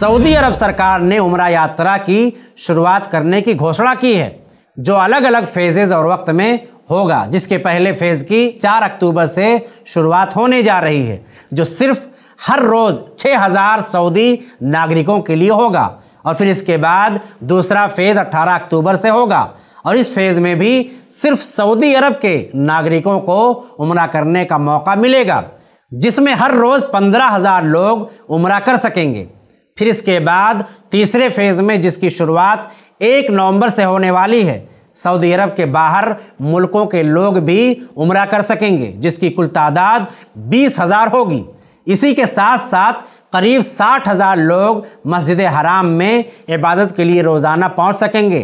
Saudi अरब सरकार ने उम्र यात्रा की शुरुआत करने की घोषणा की है जो अलग अलग फेजेज और वक्त में होगा जिसके पहले फेज़ की 4 अक्टूबर से शुरुआत होने जा रही है जो सिर्फ हर रोज़ 6000 सऊदी नागरिकों के लिए होगा और फिर इसके बाद दूसरा फेज़ 18 अक्टूबर से होगा और इस फेज़ में भी सिर्फ सऊदी अरब के नागरिकों को उम्र करने का मौका मिलेगा जिसमें हर रोज़ पंद्रह हज़ार लोग उम्र कर सकेंगे फिर इसके बाद तीसरे फेज़ में जिसकी शुरुआत एक नवंबर से होने वाली है सऊदी अरब के बाहर मुल्कों के लोग भी उम्र कर सकेंगे जिसकी कुल तादाद बीस हज़ार होगी इसी के साथ साथ करीब साठ हज़ार लोग मस्जिद हराम में इबादत के लिए रोज़ाना पहुंच सकेंगे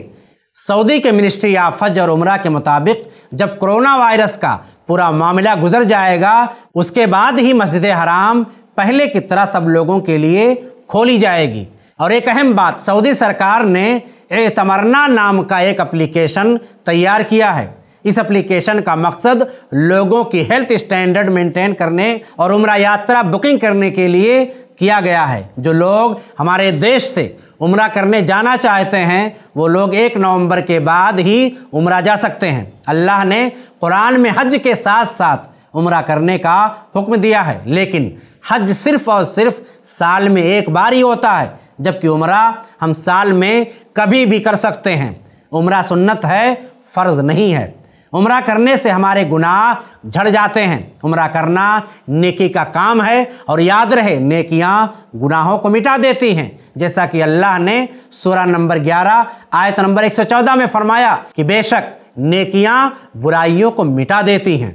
सऊदी के मिनिस्ट्री ऑफ हज और उम्र के मुताबिक जब कोरोना वायरस का पूरा मामला गुजर जाएगा उसके बाद ही मस्जिद हराम पहले की तरह सब लोगों के लिए खोली जाएगी और एक अहम बात सऊदी सरकार ने ए तमरना नाम का एक एप्लीकेशन तैयार किया है इस एप्लीकेशन का मकसद लोगों की हेल्थ स्टैंडर्ड मेंटेन करने और उम्र यात्रा बुकिंग करने के लिए किया गया है जो लोग हमारे देश से उम्र करने जाना चाहते हैं वो लोग एक नवंबर के बाद ही उम्र जा सकते हैं अल्लाह ने कुरान में हज के साथ साथ उम्र करने का हुक्म दिया है लेकिन हज सिर्फ और सिर्फ साल में एक बार ही होता है जबकि उम्र हम साल में कभी भी कर सकते हैं उम्र सुन्नत है फ़र्ज़ नहीं है उम्र करने से हमारे गुनाह झड़ जाते हैं उम्र करना नेकी का काम है और याद रहे नेकियां गुनाहों को मिटा देती हैं जैसा कि अल्लाह ने सूरा नंबर 11 आयत नंबर 114 में फरमाया कि बेशक नेकियां बुराइयों को मिटा देती हैं